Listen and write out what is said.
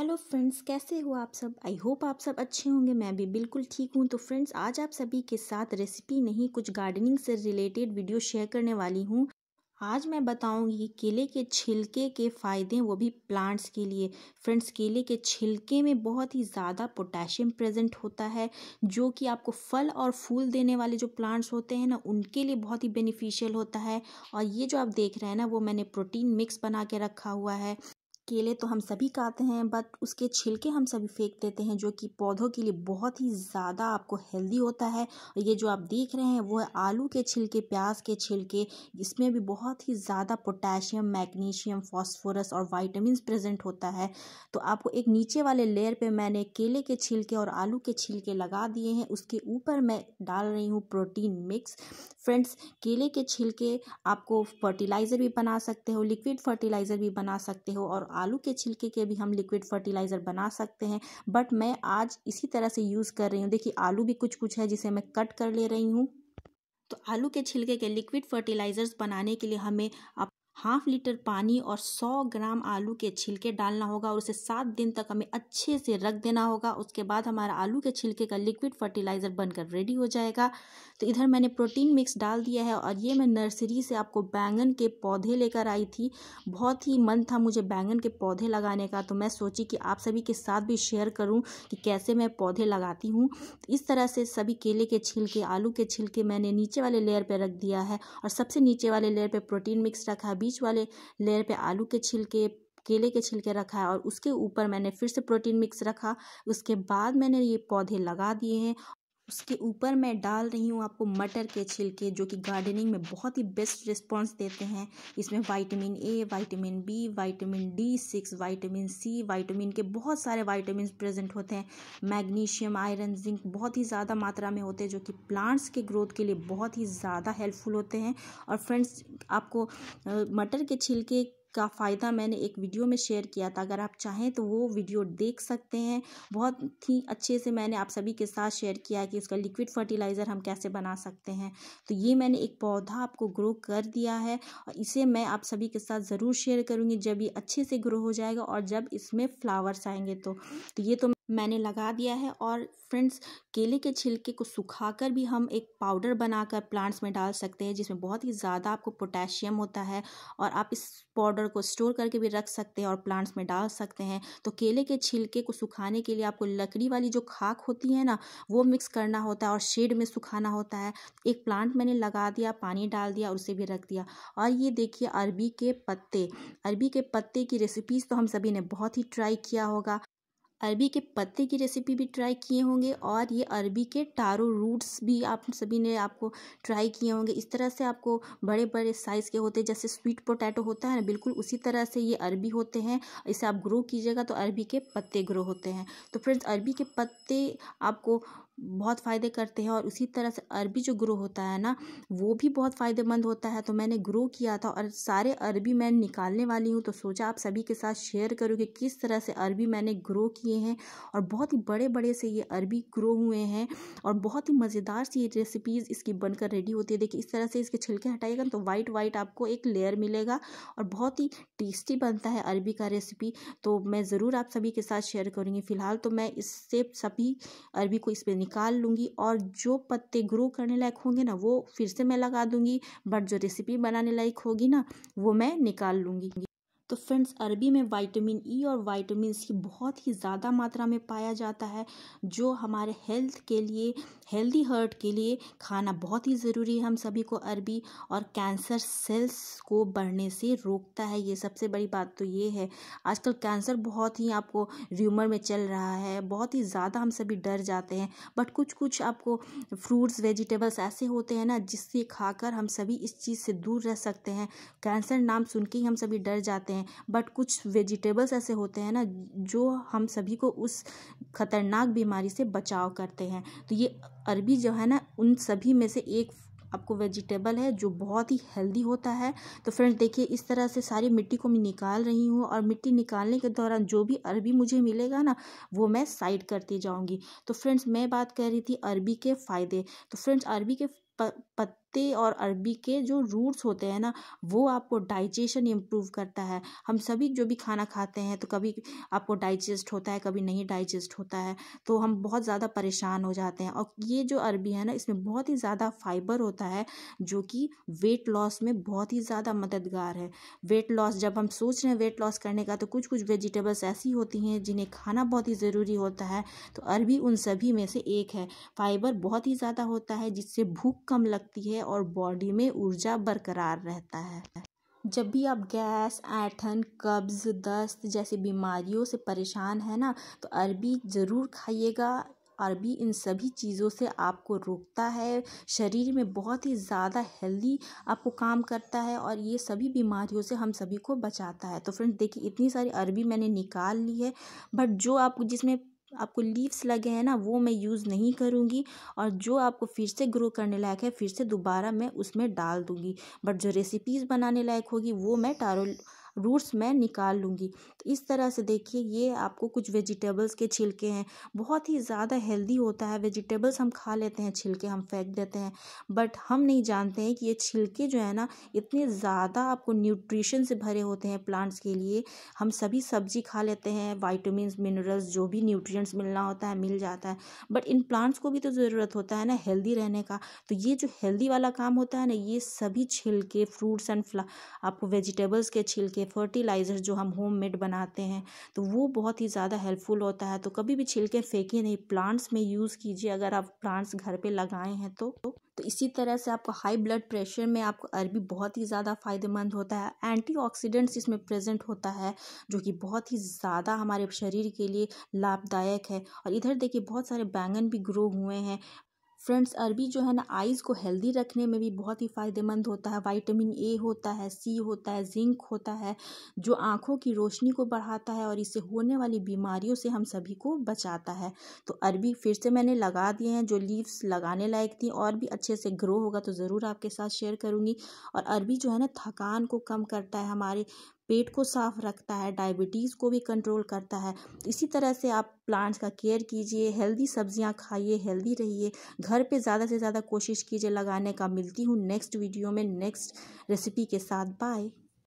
hello friends कैसे हो आप सब आई होप आप सब अच्छे होंगे मैं भी बिल्कुल ठीक हूँ तो फ्रेंड्स आज आप सभी के साथ रेसिपी नहीं कुछ गार्डनिंग से रिलेटेड वीडियो शेयर करने वाली हूँ आज मैं बताऊंगी केले के छिलके के फ़ायदे वो भी प्लांट्स के लिए फ्रेंड्स केले के छिलके में बहुत ही ज़्यादा पोटेशियम प्रेजेंट होता है जो कि आपको फल और फूल देने वाले जो प्लांट्स होते हैं ना उनके लिए बहुत ही बेनिफिशियल होता है और ये जो आप देख रहे हैं ना वो मैंने प्रोटीन मिक्स बना के रखा हुआ है केले तो हम सभी खाते हैं बट उसके छिलके हम सभी फेंक देते हैं जो कि पौधों के लिए बहुत ही ज़्यादा आपको हेल्दी होता है और ये जो आप देख रहे हैं वो है आलू के छिलके प्याज के छिलके इसमें भी बहुत ही ज़्यादा पोटेशियम मैग्नीशियम फॉस्फोरस और वाइटामिन प्रेजेंट होता है तो आपको एक नीचे वाले लेयर पर मैंने केले के छिलके और आलू के छिलके लगा दिए हैं उसके ऊपर मैं डाल रही हूँ प्रोटीन मिक्स फ्रेंड्स केले के छिलके आपको फर्टिलाइज़र भी बना सकते हो लिक्विड फर्टिलाइज़र भी बना सकते हो और आलू के छिलके के भी हम लिक्विड फर्टिलाइज़र बना सकते हैं बट मैं आज इसी तरह से यूज़ कर रही हूँ देखिए आलू भी कुछ कुछ है जिसे मैं कट कर ले रही हूँ तो आलू के छिलके के लिक्विड फर्टिलाइज़र्स बनाने के लिए हमें हाफ लीटर पानी और 100 ग्राम आलू के छिलके डालना होगा और उसे सात दिन तक हमें अच्छे से रख देना होगा उसके बाद हमारा आलू के छिलके का लिक्विड फर्टिलाइज़र बनकर रेडी हो जाएगा तो इधर मैंने प्रोटीन मिक्स डाल दिया है और ये मैं नर्सरी से आपको बैंगन के पौधे लेकर आई थी बहुत ही मन था मुझे बैंगन के पौधे लगाने का तो मैं सोची कि आप सभी के साथ भी शेयर करूँ कि कैसे मैं पौधे लगाती हूँ तो इस तरह से सभी केले के छिलके आलू के छिलके मैंने नीचे वाले लेयर पर रख दिया है और सबसे नीचे वाले लेयर पर प्रोटीन मिक्स रखा है बीच वाले लेयर पे आलू के छिलके केले के छिलके रखा है और उसके ऊपर मैंने फिर से प्रोटीन मिक्स रखा उसके बाद मैंने ये पौधे लगा दिए हैं उसके ऊपर मैं डाल रही हूँ आपको मटर के छिलके जो कि गार्डनिंग में बहुत ही बेस्ट रिस्पॉन्स देते हैं इसमें vitamin A vitamin B vitamin D six vitamin C vitamin K बहुत सारे वाइटामिन प्रेजेंट होते हैं मैग्नीशियम आयरन जिंक बहुत ही ज़्यादा मात्रा में होते हैं जो कि प्लांट्स के ग्रोथ के लिए बहुत ही ज़्यादा हेल्पफुल होते हैं और फ्रेंड्स आपको मटर के छिलके का फ़ायदा मैंने एक वीडियो में शेयर किया था अगर आप चाहें तो वो वीडियो देख सकते हैं बहुत ही अच्छे से मैंने आप सभी के साथ शेयर किया है कि इसका लिक्विड फर्टिलाइज़र हम कैसे बना सकते हैं तो ये मैंने एक पौधा आपको ग्रो कर दिया है और इसे मैं आप सभी के साथ ज़रूर शेयर करूँगी जब ये अच्छे से ग्रो हो जाएगा और जब इसमें फ्लावर्स आएंगे तो, तो ये तो मैंने लगा दिया है और फ्रेंड्स केले के छिलके को सुखाकर भी हम एक पाउडर बनाकर प्लांट्स में डाल सकते हैं जिसमें बहुत ही ज़्यादा आपको पोटेशियम होता है और आप इस पाउडर को स्टोर करके भी रख सकते हैं और प्लांट्स में डाल सकते हैं तो केले के छिलके को सुखाने के लिए आपको लकड़ी वाली जो खाक होती है ना वो मिक्स करना होता है और शेड में सुखाना होता है एक प्लांट मैंने लगा दिया पानी डाल दिया और उसे भी रख दिया और ये देखिए अरबी के पत्ते अरबी के पत्ते की रेसिपीज़ तो हम सभी ने बहुत ही ट्राई किया होगा अरबी के पत्ते की रेसिपी भी ट्राई किए होंगे और ये अरबी के टारो रूट्स भी आप सभी ने आपको ट्राई किए होंगे इस तरह से आपको बड़े बड़े साइज़ के होते हैं जैसे स्वीट पोटैटो होता है ना बिल्कुल उसी तरह से ये अरबी होते हैं इसे आप ग्रो कीजिएगा तो अरबी के पत्ते ग्रो होते हैं तो फ्रेंड्स अरबी के पत्ते आपको बहुत फ़ायदे करते हैं और उसी तरह से अरबी जो ग्रो होता है ना वो भी बहुत फ़ायदेमंद होता है तो मैंने ग्रो किया था और सारे अरबी मैं निकालने वाली हूँ तो सोचा आप सभी के साथ शेयर करूँ कि किस तरह से अरबी मैंने ग्रो किए हैं और बहुत ही बड़े बड़े से ये अरबी ग्रो हुए हैं और बहुत ही मज़ेदार सी रेसिपीज़ इसकी बनकर रेडी होती है देखिए इस तरह से इसके छिलके हटाइएगा तो वाइट वाइट आपको एक लेयर मिलेगा और बहुत ही टेस्टी बनता है अरबी का रेसिपी तो मैं ज़रूर आप सभी के साथ शेयर करूँगी फ़िलहाल तो मैं इससे सभी अरबी को इस पर निकाल लूँगी और जो पत्ते ग्रो करने लायक होंगे ना वो फिर से मैं लगा दूँगी बट जो रेसिपी बनाने लायक होगी ना वो मैं निकाल लूँगी तो फ्रेंड्स अरबी में वाइटामिन ई e और वाइटामिन सी बहुत ही ज़्यादा मात्रा में पाया जाता है जो हमारे हेल्थ के लिए हेल्दी हर्ट के लिए खाना बहुत ही ज़रूरी है हम सभी को अरबी और कैंसर सेल्स को बढ़ने से रोकता है ये सबसे बड़ी बात तो ये है आजकल कैंसर बहुत ही आपको र्यूमर में चल रहा है बहुत ही ज़्यादा हम सभी डर जाते हैं बट कुछ कुछ आपको फ्रूट्स वेजिटेबल्स ऐसे होते हैं ना जिससे खाकर हम सभी इस चीज़ से दूर रह सकते हैं कैंसर नाम सुन के ही हम सभी डर जाते हैं हैं बट कुछ वेजिटेबल्स ऐसे होते हैं ना जो हम सभी को उस खतरनाक बीमारी से बचाव करते हैं तो ये अरबी जो है ना उन सभी में से एक आपको वेजिटेबल है जो बहुत ही हेल्दी होता है तो फ्रेंड्स देखिए इस तरह से सारी मिट्टी को मैं निकाल रही हूँ और मिट्टी निकालने के दौरान जो भी अरबी मुझे मिलेगा ना वो मैं साइड करती जाऊँगी तो फ्रेंड्स मैं बात कर रही थी अरबी के फ़ायदे तो फ्रेंड्स अरबी के प, प, पत्ते और अरबी के जो रूट्स होते हैं ना वो आपको डाइजेशन इम्प्रूव करता है हम सभी जो भी खाना खाते हैं तो कभी आपको डाइजेस्ट होता है कभी नहीं डाइजेस्ट होता है तो हम बहुत ज़्यादा परेशान हो जाते हैं और ये जो अरबी है ना इसमें बहुत ही ज़्यादा फाइबर होता है जो कि वेट लॉस में बहुत ही ज़्यादा मददगार है वेट लॉस जब हम सोच रहे हैं वेट लॉस करने का तो कुछ कुछ वेजिटेबल्स ऐसी होती हैं जिन्हें खाना बहुत ही ज़रूरी होता है तो अरबी उन सभी में से एक है फाइबर बहुत ही ज़्यादा होता है जिससे भूख कम लगती है है और बॉडी में ऊर्जा बरकरार रहता है जब भी आप गैस ऐठन कब्ज़ दस्त जैसी बीमारियों से परेशान है ना तो अरबी ज़रूर खाइएगा अरबी इन सभी चीज़ों से आपको रोकता है शरीर में बहुत ही ज़्यादा हेल्दी आपको काम करता है और ये सभी बीमारियों से हम सभी को बचाता है तो फ्रेंड्स देखिए इतनी सारी अरबी मैंने निकाल ली है बट जो आप जिसमें आपको लीव्स लगे हैं ना वो मैं यूज़ नहीं करूँगी और जो आपको फिर से ग्रो करने लायक है फिर से दोबारा मैं उसमें डाल दूँगी बट जो रेसिपीज़ बनाने लायक होगी वो मैं टारो रूट्स मैं निकाल लूँगी तो इस तरह से देखिए ये आपको कुछ वेजिटेबल्स के छिलके हैं बहुत ही ज़्यादा हेल्दी होता है वेजिटेबल्स हम खा लेते हैं छिलके हम फेंक देते हैं बट हम नहीं जानते हैं कि ये छिलके जो है ना इतने ज़्यादा आपको न्यूट्रिशन से भरे होते हैं प्लांट्स के लिए हम सभी सब्जी खा लेते हैं वाइटमिन मिनरल्स जो भी न्यूट्रिएंट्स मिलना होता है मिल जाता है बट इन प्लांट्स को भी तो ज़रूरत होता है ना हेल्दी रहने का तो ये जो हेल्दी वाला काम होता है ना ये सभी छिलके फ्रूट्स एंड फ्ला आपको वेजिटेबल्स के छिलके के फर्टिलाइज़र जो हम होम मेड बनाते हैं तो वो बहुत ही ज़्यादा हेल्पफुल होता है तो कभी भी छिलके फेंकिए नहीं प्लांट्स में यूज़ कीजिए अगर आप प्लांट्स घर पे लगाए हैं तो तो इसी तरह से आपको हाई ब्लड प्रेशर में आपको अरबी बहुत ही ज़्यादा फ़ायदेमंद होता है एंटीऑक्सीडेंट्स इसमें प्रेजेंट होता है जो कि बहुत ही ज़्यादा हमारे शरीर के लिए लाभदायक है और इधर देखिए बहुत सारे बैंगन भी ग्रो हुए हैं फ्रेंड्स अरबी जो है ना आइज़ को हेल्दी रखने में भी बहुत ही फ़ायदेमंद होता है वाइटामिन ए होता है सी होता है जिंक होता है जो आँखों की रोशनी को बढ़ाता है और इससे होने वाली बीमारियों से हम सभी को बचाता है तो अरबी फिर से मैंने लगा दिए हैं जो लीव्स लगाने लायक थी और भी अच्छे से ग्रो होगा तो ज़रूर आपके साथ शेयर करूँगी और अरबी जो है ना थकान को कम करता है हमारे पेट को साफ रखता है डायबिटीज़ को भी कंट्रोल करता है इसी तरह से आप प्लांट्स का केयर कीजिए हेल्दी सब्जियां खाइए हेल्दी रहिए घर पे ज़्यादा से ज़्यादा कोशिश कीजिए लगाने का मिलती हूँ नेक्स्ट वीडियो में नेक्स्ट रेसिपी के साथ बाय